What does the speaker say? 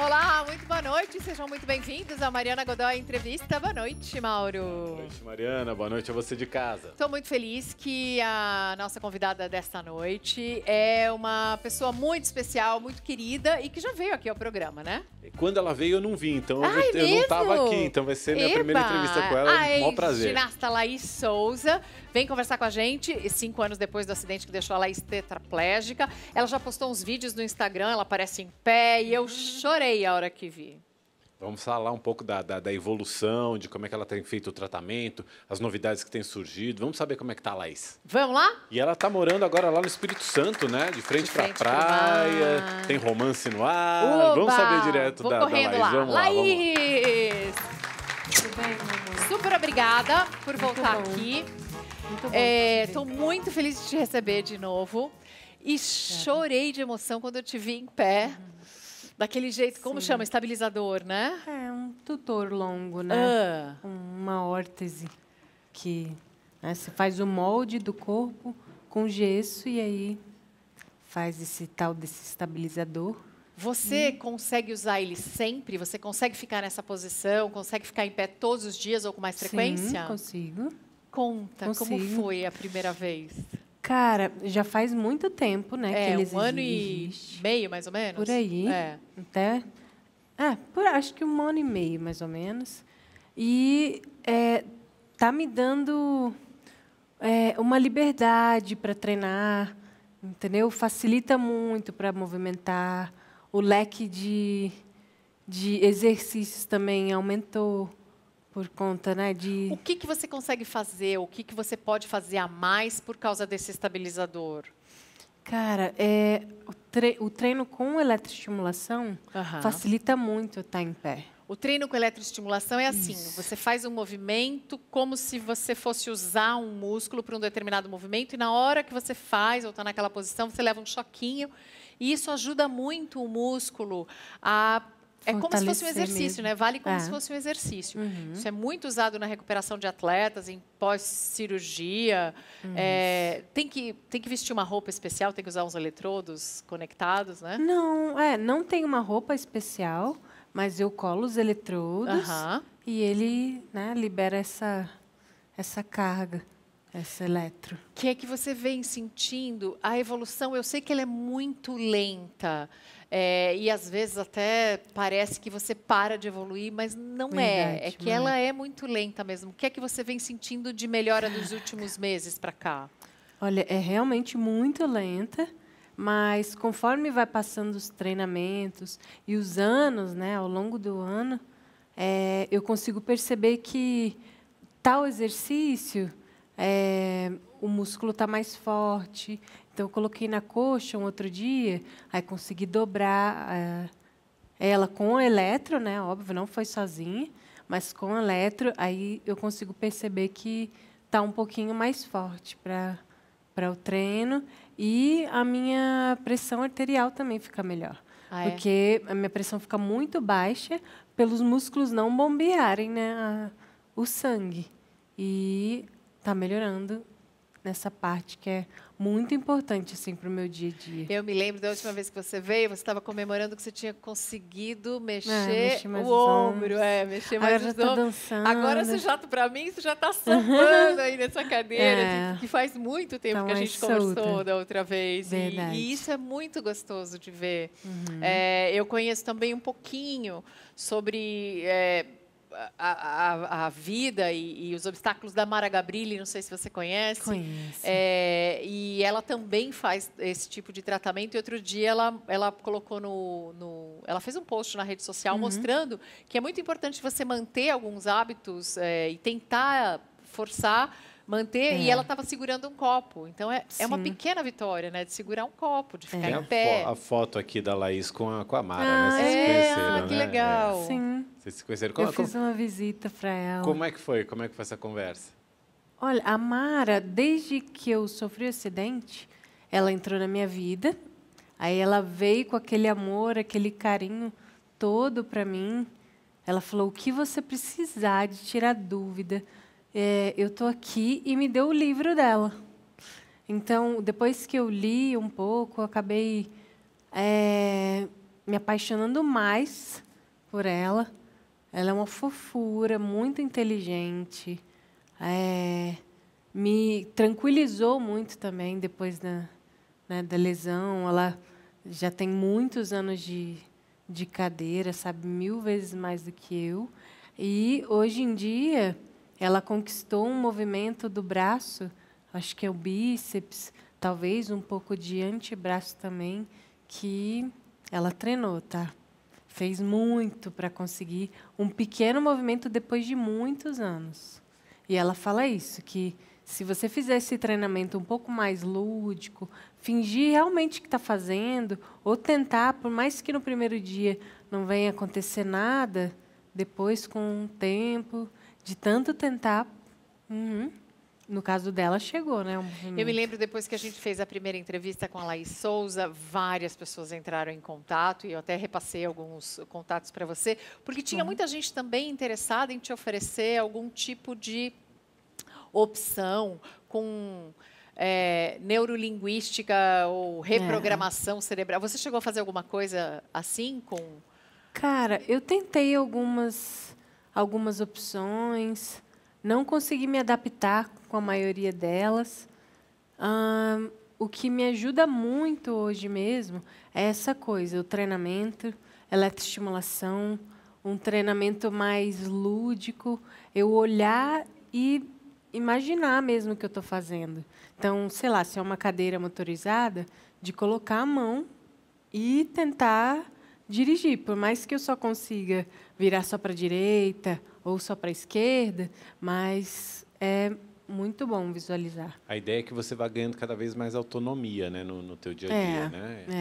Olá, muito boa noite, sejam muito bem-vindos à Mariana Godoy Entrevista. Boa noite, Mauro. Boa noite, Mariana. Boa noite a você de casa. Estou muito feliz que a nossa convidada desta noite é uma pessoa muito especial, muito querida e que já veio aqui ao programa, né? Quando ela veio, eu não vi, então eu, eu não estava aqui, então vai ser minha Eba. primeira entrevista com ela. Ai, é um maior prazer. Ginasta Laís Souza vem conversar com a gente cinco anos depois do acidente que deixou a Laís tetraplégica. Ela já postou uns vídeos no Instagram, ela aparece em pé e eu uhum. chorei sei a hora que vi. Vamos falar um pouco da, da, da, evolução, de como é que ela tem feito o tratamento, as novidades que têm surgido. Vamos saber como é que tá a Laís. Vamos lá? E ela tá morando agora lá no Espírito Santo, né? De frente, de frente pra praia, pra tem romance no ar. Oba! Vamos saber direto Vou da, correndo da Laís. Lá. Vamos Laís! Lá, vamos lá. Super obrigada por muito voltar bom. aqui. Muito Estou é, muito feliz de te receber de novo. E chorei de emoção quando eu te vi em pé. Uhum Daquele jeito, como Sim. chama? Estabilizador, né? É, um tutor longo, né? Ah. Uma órtese que né, você faz o molde do corpo com gesso e aí faz esse tal desse estabilizador. Você consegue usar ele sempre? Você consegue ficar nessa posição? Consegue ficar em pé todos os dias ou com mais frequência? Sim, consigo. Conta, Consigo. como foi a primeira vez? Cara, já faz muito tempo, né? É, que eles um ano existem. e meio, mais ou menos. Por aí. É. Até. Ah, por, acho que um ano e meio, mais ou menos. E é, tá me dando é, uma liberdade para treinar, entendeu? Facilita muito para movimentar. O leque de, de exercícios também aumentou por conta né, de. O que, que você consegue fazer? O que, que você pode fazer a mais por causa desse estabilizador? Cara, é, o, tre o treino com eletroestimulação facilita muito estar em pé. O treino com eletroestimulação é assim: Isso. você faz um movimento como se você fosse usar um músculo para um determinado movimento, e na hora que você faz ou está naquela posição, você leva um choquinho. E isso ajuda muito o músculo a é como se fosse um exercício, né? mesmo. né? Vale como é. se fosse um exercício. Uhum. Isso é muito usado na recuperação de atletas, em pós-cirurgia. Uhum. É, tem, que, tem que vestir uma roupa especial, tem que usar uns eletrodos conectados, né? Não, é, não tem uma roupa especial, mas eu colo os eletrodos uhum. e ele né, libera essa, essa carga. esse eletro. O Que é que você vem sentindo a evolução? Eu sei que ela é muito lenta. É, e às vezes até parece que você para de evoluir, mas não é. É que é. ela é muito lenta mesmo. O que é que você vem sentindo de melhora nos últimos meses para cá? Olha, é realmente muito lenta, mas conforme vai passando os treinamentos e os anos, né, ao longo do ano, é, eu consigo perceber que tal exercício é, o músculo está mais forte, então, eu coloquei na coxa um outro dia, aí consegui dobrar eh, ela com o eletro, né? Óbvio, não foi sozinha, mas com o eletro, aí eu consigo perceber que está um pouquinho mais forte para para o treino e a minha pressão arterial também fica melhor. Ah, é? Porque a minha pressão fica muito baixa pelos músculos não bombearem né, a, o sangue. E está melhorando nessa parte que é muito importante assim para o meu dia a dia. Eu me lembro da última vez que você veio, você estava comemorando que você tinha conseguido mexer é, o ombro, é, mexer mais é, Agora os ombros. Dançando. Agora você já para mim você já está sambando aí nessa cadeira, é. que faz muito tempo tá que a gente solta. conversou da outra vez e, e, isso é muito gostoso de ver. Uhum. É, eu conheço também um pouquinho sobre é, a, a, vida e, e, os obstáculos da Mara Gabrilli, não sei se você conhece. É, e ela também faz esse tipo de tratamento. E outro dia ela, ela colocou no, no Ela fez um post na rede social uhum. mostrando que é muito importante você manter alguns hábitos é, e tentar forçar manter. É. E ela estava segurando um copo. Então é, é uma pequena vitória, né? De segurar um copo, de ficar é. em é pé. A, a, foto aqui da Laís com a, com a Mara, né? ah, né? Vocês é, se conheceram, ah, que né? legal. É. Sim. Vocês se conheceram. Como, Eu fiz como... uma visita para ela. Como é que foi? Como é que foi essa conversa? Olha, a Mara, desde que eu sofri o acidente, ela entrou na minha vida. Aí ela veio com aquele amor, aquele carinho todo para mim. Ela falou: o que você precisar de tirar dúvida, é, eu estou aqui e me deu o livro dela. Então, depois que eu li um pouco, eu acabei é, me apaixonando mais por ela. Ela é uma fofura, muito inteligente. É, me tranquilizou muito também depois da, né, da lesão. Ela já tem muitos anos de, de cadeira, sabe mil vezes mais do que eu. E hoje em dia ela conquistou um movimento do braço, acho que é o bíceps, talvez um pouco de antebraço também, que ela treinou, tá? Fez muito para conseguir um pequeno movimento depois de muitos anos. E ela fala isso, que se você fizer esse treinamento um pouco mais lúdico, fingir realmente que está fazendo, ou tentar, por mais que no primeiro dia não venha acontecer nada, depois, com o tempo, de tanto tentar. Uhum. No caso dela, chegou, né? Um eu me lembro depois que a gente fez a primeira entrevista com a Laís Souza, várias pessoas entraram em contato e eu até repassei alguns contatos para você, porque tinha uhum. muita gente também interessada em te oferecer algum tipo de opção com é, neurolinguística ou é. reprogramação é. cerebral. Você chegou a fazer alguma coisa assim com. Cara, eu tentei algumas algumas opções, não consegui me adaptar com a maioria delas. Hum, o que me ajuda muito hoje mesmo é essa coisa, o treinamento, eletroestimulação, um treinamento mais lúdico, eu olhar e imaginar mesmo o que eu estou fazendo. Então, sei lá, se é uma cadeira motorizada, de colocar a mão e tentar dirigir, por mais que eu só consiga virar só para a direita ou só para a esquerda, mas é muito bom visualizar. A ideia é que você vá ganhando cada vez mais autonomia né, no, no teu dia a é, dia. É, né? É.